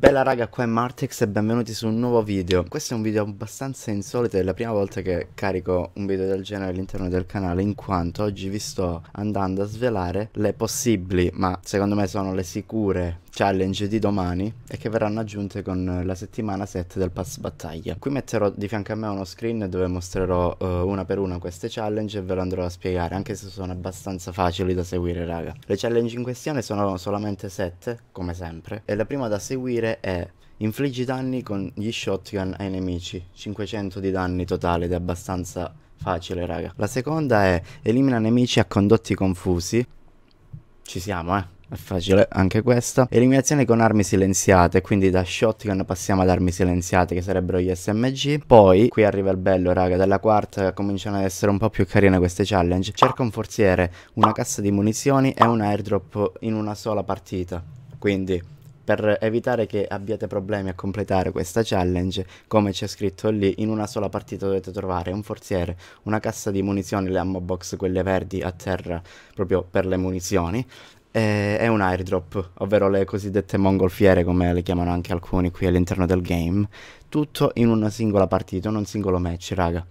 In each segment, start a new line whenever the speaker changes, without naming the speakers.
Bella raga, qua è Martex e benvenuti su un nuovo video Questo è un video abbastanza insolito, è la prima volta che carico un video del genere all'interno del canale In quanto oggi vi sto andando a svelare le possibili, ma secondo me sono le sicure challenge di domani e che verranno aggiunte con la settimana 7 del pass battaglia. Qui metterò di fianco a me uno screen dove mostrerò uh, una per una queste challenge e ve lo andrò a spiegare, anche se sono abbastanza facili da seguire, raga. Le challenge in questione sono solamente 7, come sempre, e la prima da seguire è Infliggi danni con gli shotgun ai nemici, 500 di danni totale ed è abbastanza facile raga. La seconda è elimina nemici a condotti confusi, ci siamo eh è facile anche questa. Eliminazione con armi silenziate, quindi da shotgun passiamo ad armi silenziate che sarebbero gli SMG. Poi, qui arriva il bello raga, dalla quarta cominciano ad essere un po' più carine queste challenge. Cerca un forziere, una cassa di munizioni e un airdrop in una sola partita. Quindi per evitare che abbiate problemi a completare questa challenge, come c'è scritto lì, in una sola partita dovete trovare un forziere, una cassa di munizioni, le ammo box, quelle verdi a terra, proprio per le munizioni, eh, è un airdrop, ovvero le cosiddette mongolfiere, come le chiamano anche alcuni qui all'interno del game. Tutto in una singola partita, in un singolo match, raga.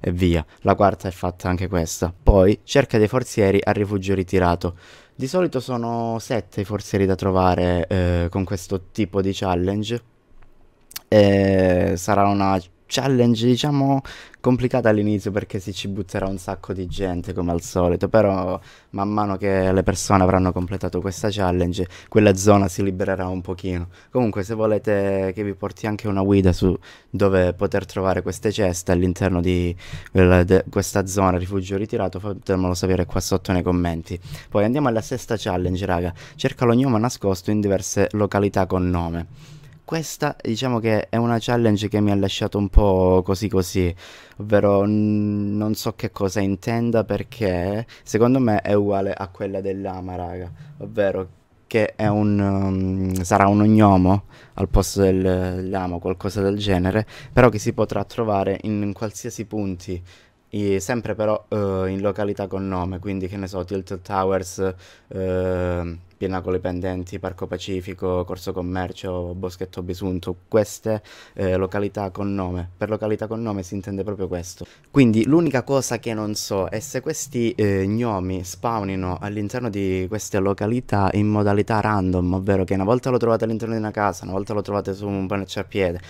E via. La quarta è fatta anche questa. Poi cerca dei forzieri al rifugio ritirato. Di solito sono sette i forzieri da trovare eh, con questo tipo di challenge. E eh, sarà una challenge, diciamo, complicata all'inizio perché si ci butterà un sacco di gente come al solito, però man mano che le persone avranno completato questa challenge, quella zona si libererà un pochino. Comunque, se volete che vi porti anche una guida su dove poter trovare queste ceste all'interno di questa zona rifugio ritirato, fatemelo sapere qua sotto nei commenti. Poi andiamo alla sesta challenge, raga. Cerca lo nascosto in diverse località con nome questa diciamo che è una challenge che mi ha lasciato un po' così così, ovvero non so che cosa intenda perché secondo me è uguale a quella dell'ama, raga, ovvero che è un, um, sarà un ognomo al posto dell'amo, qualcosa del genere, però che si potrà trovare in, in qualsiasi punti e sempre però uh, in località con nome, quindi che ne so, Tilted Towers, uh, eh, Pianacole Pendenti, Parco Pacifico, Corso Commercio, Boschetto Bisunto, queste eh, località con nome. Per località con nome si intende proprio questo. Quindi l'unica cosa che non so è se questi eh, gnomi spawnino all'interno di queste località in modalità random, ovvero che una volta lo trovate all'interno di una casa, una volta lo trovate su un panacciapiede,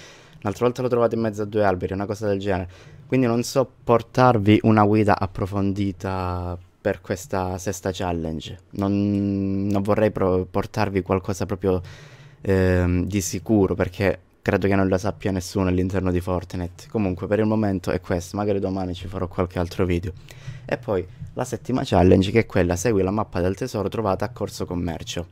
L'altra volta l'ho trovato in mezzo a due alberi, una cosa del genere. Quindi non so portarvi una guida approfondita per questa sesta challenge. Non, non vorrei portarvi qualcosa proprio ehm, di sicuro perché credo che non la sappia nessuno all'interno di Fortnite. Comunque per il momento è questo, magari domani ci farò qualche altro video. E poi la settima challenge che è quella, segui la mappa del tesoro trovata a Corso Commercio.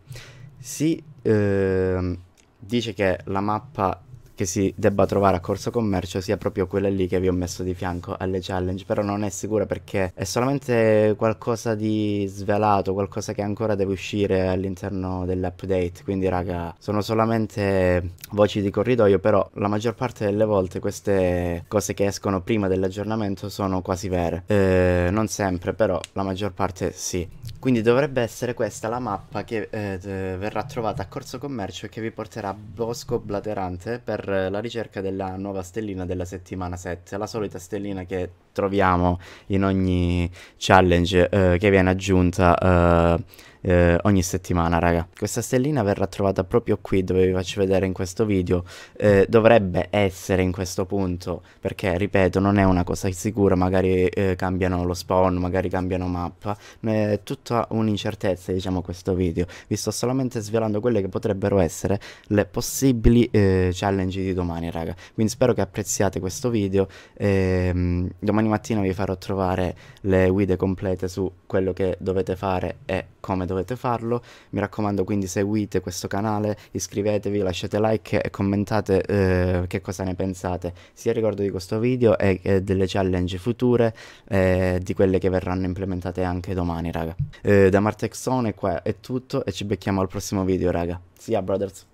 Si eh, dice che la mappa che si debba trovare a Corso Commercio sia proprio quella lì che vi ho messo di fianco alle challenge, però non è sicura perché è solamente qualcosa di svelato, qualcosa che ancora deve uscire all'interno dell'update, quindi raga, sono solamente voci di corridoio, però la maggior parte delle volte queste cose che escono prima dell'aggiornamento sono quasi vere. Eh, non sempre, però la maggior parte sì. Quindi dovrebbe essere questa la mappa che eh, verrà trovata a Corso Commercio e che vi porterà a Bosco Blaterante per eh, la ricerca della nuova stellina della settimana 7, la solita stellina che troviamo in ogni challenge eh, che viene aggiunta eh, eh, ogni settimana, raga. Questa stellina verrà trovata proprio qui dove vi faccio vedere in questo video. Eh, dovrebbe essere in questo punto, perché ripeto, non è una cosa sicura, magari eh, cambiano lo spawn, magari cambiano mappa. È tutta un'incertezza, diciamo, questo video. Vi sto solamente svelando quelle che potrebbero essere le possibili eh, challenge di domani, raga. Quindi spero che apprezziate questo video. Ehm, domani mattina vi farò trovare le guide complete su quello che dovete fare e come dovete fare dovete farlo. Mi raccomando quindi seguite questo canale, iscrivetevi, lasciate like e commentate eh, che cosa ne pensate sia riguardo di questo video e, e delle challenge future eh, di quelle che verranno implementate anche domani raga. Eh, da Martexone qua è tutto e ci becchiamo al prossimo video raga. See ya brothers!